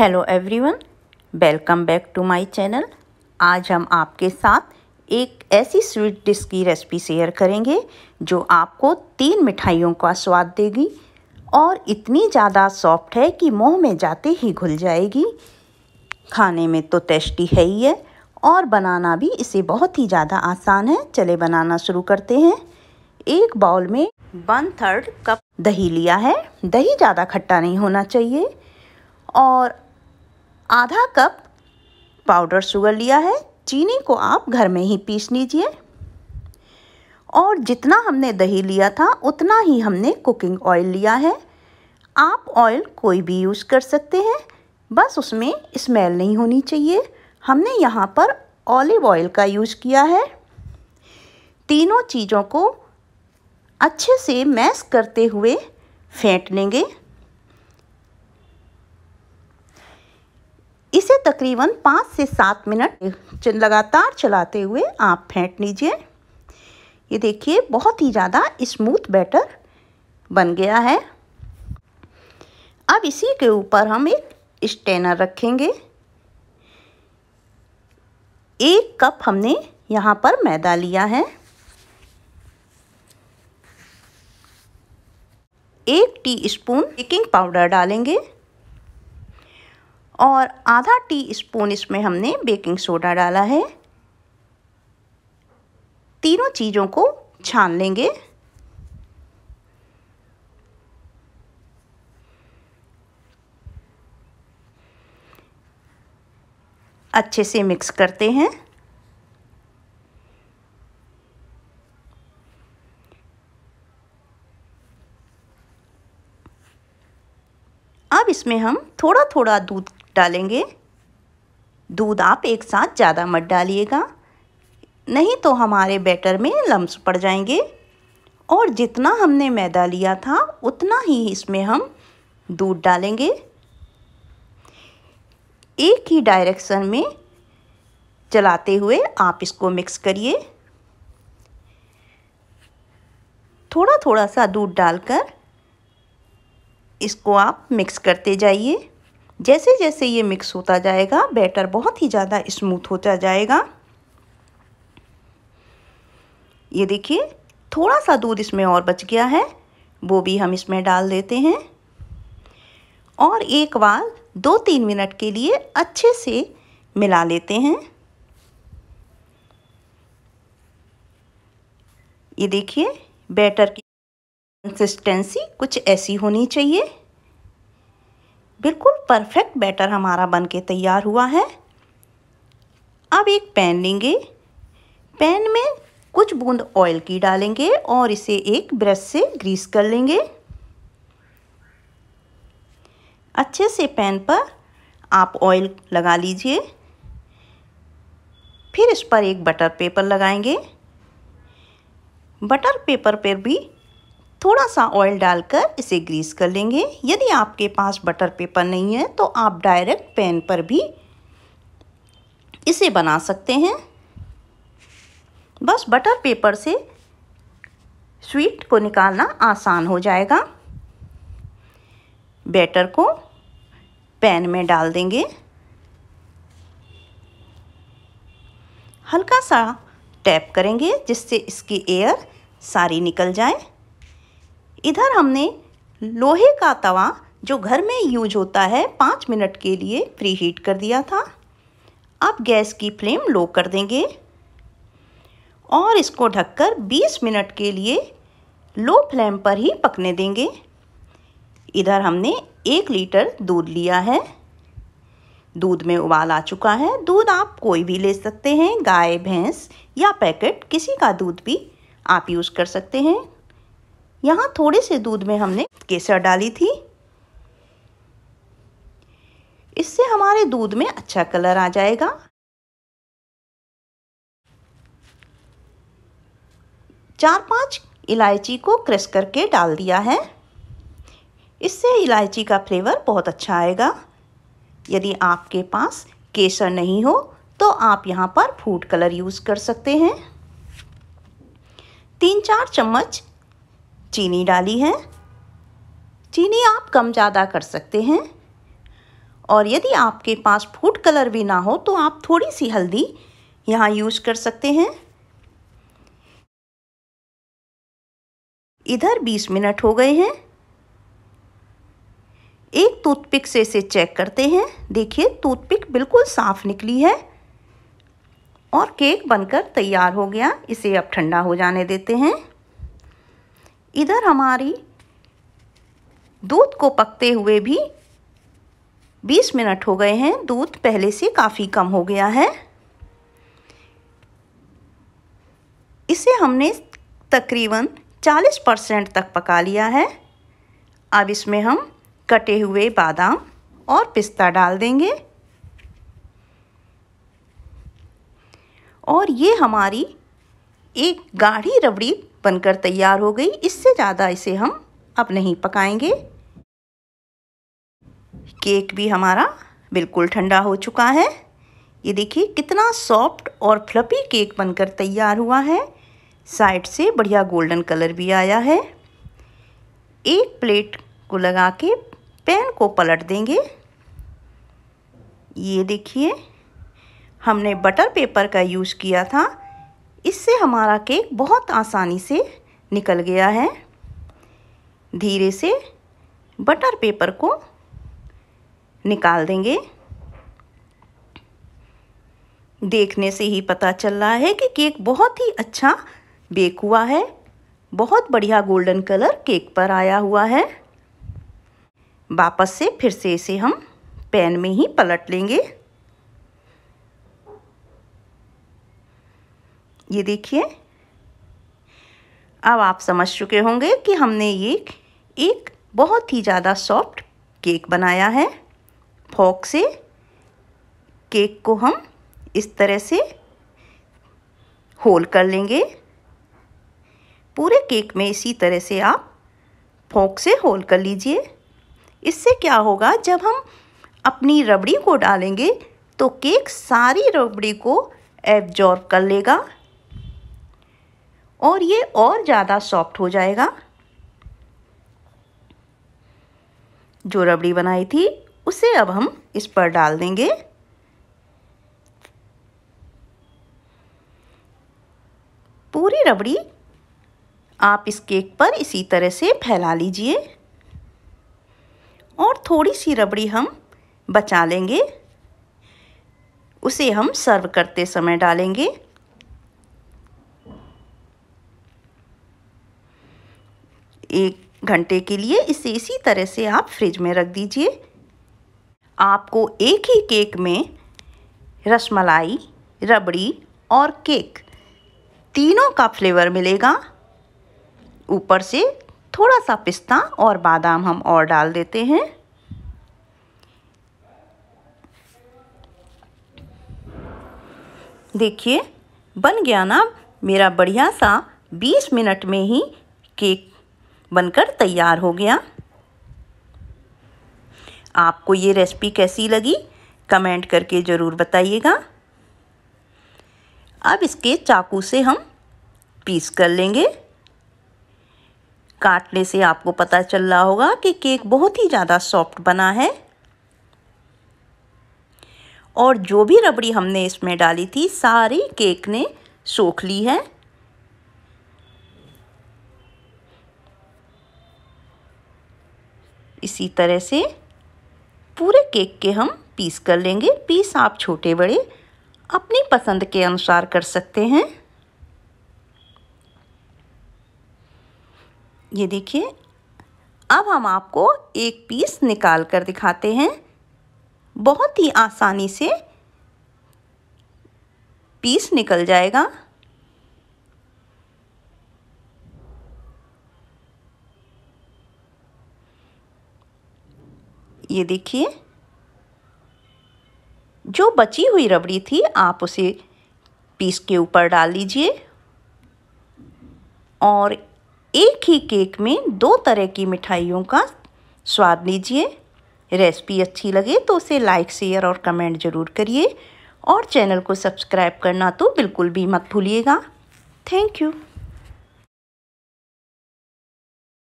hello everyone welcome back to my channel आज हम आपके साथ एक ऐसी स्वीट डिश की रेसिपी शेयर करेंगे जो आपको तीन मिठाइयों का स्वाद देगी और इतनी ज़्यादा सॉफ्ट है कि मुंह में जाते ही घुल जाएगी खाने में तो टेस्टी है ही है और बनाना भी इसे बहुत ही ज़्यादा आसान है चले बनाना शुरू करते हैं एक बाउल में वन थर्ड कप दही लिया है दही ज़्यादा खट्टा नहीं होना चाहिए और आधा कप पाउडर शुगर लिया है चीनी को आप घर में ही पीस लीजिए और जितना हमने दही लिया था उतना ही हमने कुकिंग ऑयल लिया है आप ऑयल कोई भी यूज़ कर सकते हैं बस उसमें स्मेल नहीं होनी चाहिए हमने यहाँ पर ऑलिव ऑयल का यूज़ किया है तीनों चीज़ों को अच्छे से मैश करते हुए फेंट लेंगे इसे तकरीबन पाँच से सात मिनट लगातार चलाते हुए आप फेंट लीजिए ये देखिए बहुत ही ज़्यादा स्मूथ बैटर बन गया है अब इसी के ऊपर हम एक स्टेनर रखेंगे एक कप हमने यहाँ पर मैदा लिया है एक टी स्पून बेकिंग पाउडर डालेंगे और आधा टी स्पून इसमें हमने बेकिंग सोडा डाला है तीनों चीज़ों को छान लेंगे अच्छे से मिक्स करते हैं अब इसमें हम थोड़ा थोड़ा दूध डालेंगे दूध आप एक साथ ज़्यादा मत डालिएगा नहीं तो हमारे बैटर में लम्स पड़ जाएंगे और जितना हमने मैदा लिया था उतना ही इसमें हम दूध डालेंगे एक ही डायरेक्शन में चलाते हुए आप इसको मिक्स करिए थोड़ा थोड़ा सा दूध डालकर इसको आप मिक्स करते जाइए जैसे जैसे ये मिक्स होता जाएगा बैटर बहुत ही ज़्यादा स्मूथ होता जाएगा ये देखिए थोड़ा सा दूध इसमें और बच गया है वो भी हम इसमें डाल देते हैं और एक बार दो तीन मिनट के लिए अच्छे से मिला लेते हैं ये देखिए बैटर की कंसिस्टेंसी कुछ ऐसी होनी चाहिए बिल्कुल परफेक्ट बैटर हमारा बन के तैयार हुआ है अब एक पैन लेंगे पैन में कुछ बूंद ऑयल की डालेंगे और इसे एक ब्रश से ग्रीस कर लेंगे अच्छे से पैन पर आप ऑयल लगा लीजिए फिर इस पर एक बटर पेपर लगाएंगे बटर पेपर पर भी थोड़ा सा ऑयल डालकर इसे ग्रीस कर लेंगे यदि आपके पास बटर पेपर नहीं है तो आप डायरेक्ट पैन पर भी इसे बना सकते हैं बस बटर पेपर से स्वीट को निकालना आसान हो जाएगा बैटर को पैन में डाल देंगे हल्का सा टैप करेंगे जिससे इसकी एयर सारी निकल जाए इधर हमने लोहे का तवा जो घर में यूज होता है पाँच मिनट के लिए प्री हीट कर दिया था अब गैस की फ्लेम लो कर देंगे और इसको ढककर 20 मिनट के लिए लो फ्लेम पर ही पकने देंगे इधर हमने एक लीटर दूध लिया है दूध में उबाल आ चुका है दूध आप कोई भी ले सकते हैं गाय भैंस या पैकेट किसी का दूध भी आप यूज़ कर सकते हैं यहाँ थोड़े से दूध में हमने केसर डाली थी इससे हमारे दूध में अच्छा कलर आ जाएगा चार पांच इलायची को क्रश करके डाल दिया है इससे इलायची का फ्लेवर बहुत अच्छा आएगा यदि आपके पास केसर नहीं हो तो आप यहाँ पर फूड कलर यूज़ कर सकते हैं तीन चार चम्मच चीनी डाली है चीनी आप कम ज़्यादा कर सकते हैं और यदि आपके पास फूड कलर भी ना हो तो आप थोड़ी सी हल्दी यहाँ यूज़ कर सकते हैं इधर 20 मिनट हो गए हैं एक टूथपिक से इसे चेक करते हैं देखिए टूथपिक बिल्कुल साफ़ निकली है और केक बनकर तैयार हो गया इसे अब ठंडा हो जाने देते हैं इधर हमारी दूध को पकते हुए भी 20 मिनट हो गए हैं दूध पहले से काफ़ी कम हो गया है इसे हमने तकरीबन 40 परसेंट तक पका लिया है अब इसमें हम कटे हुए बादाम और पिस्ता डाल देंगे और ये हमारी एक गाढ़ी रबड़ी बनकर तैयार हो गई इससे ज़्यादा इसे हम अब नहीं पकाएंगे केक भी हमारा बिल्कुल ठंडा हो चुका है ये देखिए कितना सॉफ्ट और फ्लपी केक बनकर तैयार हुआ है साइड से बढ़िया गोल्डन कलर भी आया है एक प्लेट को लगा के पैन को पलट देंगे ये देखिए हमने बटर पेपर का यूज़ किया था इससे हमारा केक बहुत आसानी से निकल गया है धीरे से बटर पेपर को निकाल देंगे देखने से ही पता चल रहा है कि केक बहुत ही अच्छा बेक हुआ है बहुत बढ़िया गोल्डन कलर केक पर आया हुआ है वापस से फिर से इसे हम पैन में ही पलट लेंगे ये देखिए अब आप समझ चुके होंगे कि हमने ये एक बहुत ही ज़्यादा सॉफ्ट केक बनाया है फॉक से केक को हम इस तरह से होल कर लेंगे पूरे केक में इसी तरह से आप फोक से होल कर लीजिए इससे क्या होगा जब हम अपनी रबड़ी को डालेंगे तो केक सारी रबड़ी को एब्जॉर्ब कर लेगा और ये और ज़्यादा सॉफ्ट हो जाएगा जो रबड़ी बनाई थी उसे अब हम इस पर डाल देंगे पूरी रबड़ी आप इस केक पर इसी तरह से फैला लीजिए और थोड़ी सी रबड़ी हम बचा लेंगे उसे हम सर्व करते समय डालेंगे एक घंटे के लिए इसे इसी तरह से आप फ्रिज में रख दीजिए आपको एक ही केक में रसमलाई रबड़ी और केक तीनों का फ्लेवर मिलेगा ऊपर से थोड़ा सा पिस्ता और बादाम हम और डाल देते हैं देखिए बन गया ना मेरा बढ़िया सा 20 मिनट में ही केक बनकर तैयार हो गया आपको ये रेसिपी कैसी लगी कमेंट करके ज़रूर बताइएगा अब इसके चाकू से हम पीस कर लेंगे काटने से आपको पता चल रहा होगा कि केक बहुत ही ज़्यादा सॉफ्ट बना है और जो भी रबड़ी हमने इसमें डाली थी सारी केक ने सोख ली है इसी तरह से पूरे केक के हम पीस कर लेंगे पीस आप छोटे बड़े अपनी पसंद के अनुसार कर सकते हैं ये देखिए अब हम आपको एक पीस निकाल कर दिखाते हैं बहुत ही आसानी से पीस निकल जाएगा ये देखिए जो बची हुई रबड़ी थी आप उसे पीस के ऊपर डाल लीजिए और एक ही केक में दो तरह की मिठाइयों का स्वाद लीजिए रेसिपी अच्छी लगे तो उसे लाइक शेयर और कमेंट ज़रूर करिए और चैनल को सब्सक्राइब करना तो बिल्कुल भी मत भूलिएगा थैंक यू